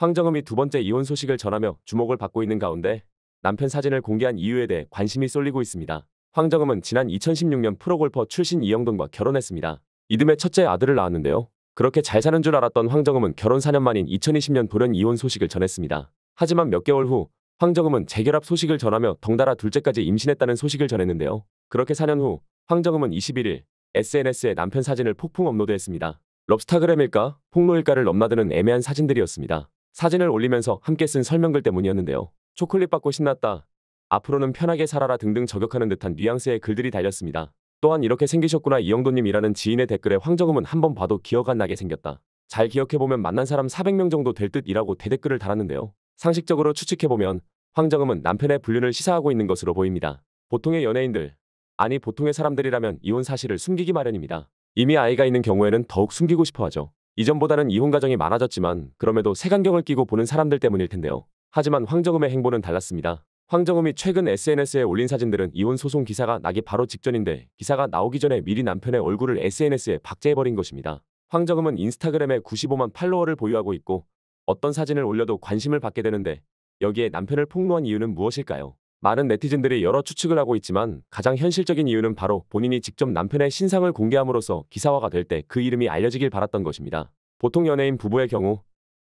황정음이 두 번째 이혼 소식을 전하며 주목을 받고 있는 가운데 남편 사진을 공개한 이유에 대해 관심이 쏠리고 있습니다. 황정음은 지난 2016년 프로골퍼 출신 이영동과 결혼했습니다. 이듬해 첫째 아들을 낳았는데요. 그렇게 잘 사는 줄 알았던 황정음은 결혼 4년 만인 2020년 돌연 이혼 소식을 전했습니다. 하지만 몇 개월 후 황정음은 재결합 소식을 전하며 덩달아 둘째까지 임신했다는 소식을 전했는데요. 그렇게 4년 후 황정음은 21일 SNS에 남편 사진을 폭풍 업로드했습니다. 럽스타그램일까 폭로일까를 넘나드는 애매한 사진들이었습니다. 사진을 올리면서 함께 쓴 설명글 때문이었는데요. 초콜릿 받고 신났다. 앞으로는 편하게 살아라 등등 저격하는 듯한 뉘앙스의 글들이 달렸습니다. 또한 이렇게 생기셨구나 이영도님이라는 지인의 댓글에 황정음은 한 번 봐도 기억 안 나게 생겼다. 잘 기억해보면 만난 사람 400명 정도 될 듯이라고 대댓글을 달았는데요. 상식적으로 추측해보면 황정음은 남편의 불륜을 시사하고 있는 것으로 보입니다. 보통의 연예인들, 아니 보통의 사람들이라면 이혼 사실을 숨기기 마련입니다. 이미 아이가 있는 경우에는 더욱 숨기고 싶어하죠. 이전보다는 이혼 가정이 많아졌지만 그럼에도 색안경을 끼고 보는 사람들 때문일 텐데요. 하지만 황정음의 행보는 달랐습니다. 황정음이 최근 SNS에 올린 사진들은 이혼 소송 기사가 나기 바로 직전인데 기사가 나오기 전에 미리 남편의 얼굴을 SNS에 박제해버린 것입니다. 황정음은 인스타그램에 95만 팔로워를 보유하고 있고 어떤 사진을 올려도 관심을 받게 되는데 여기에 남편을 폭로한 이유는 무엇일까요? 많은 네티즌들이 여러 추측을 하고 있지만 가장 현실적인 이유는 바로 본인이 직접 남편의 신상을 공개함으로써 기사화가 될 때 그 이름이 알려지길 바랐던 것입니다. 보통 연예인 부부의 경우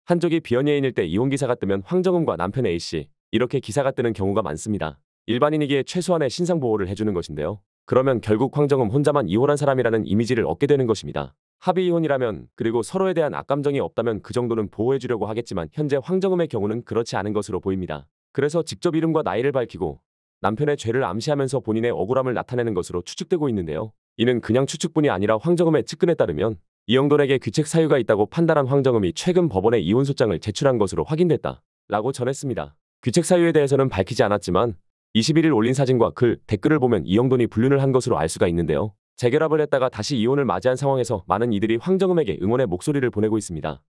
한쪽이 비연예인일 때 이혼 기사가 뜨면 황정음과 남편 A씨 이렇게 기사가 뜨는 경우가 많습니다. 일반인이기에 최소한의 신상 보호를 해주는 것인데요. 그러면 결국 황정음 혼자만 이혼한 사람이라는 이미지를 얻게 되는 것입니다. 합의 이혼이라면 그리고 서로에 대한 악감정이 없다면 그 정도는 보호해주려고 하겠지만 현재 황정음의 경우는 그렇지 않은 것으로 보입니다. 그래서 직접 이름과 나이를 밝히고 남편의 죄를 암시하면서 본인의 억울함을 나타내는 것으로 추측되고 있는데요. 이는 그냥 추측뿐이 아니라 황정음의 측근에 따르면 이영돈에게 귀책 사유가 있다고 판단한 황정음이 최근 법원에 이혼소장을 제출한 것으로 확인됐다. 라고 전했습니다. 귀책 사유에 대해서는 밝히지 않았지만 21일 올린 사진과 글, 댓글을 보면 이영돈이 불륜을 한 것으로 알 수가 있는데요. 재결합을 했다가 다시 이혼을 맞이한 상황에서 많은 이들이 황정음에게 응원의 목소리를 보내고 있습니다.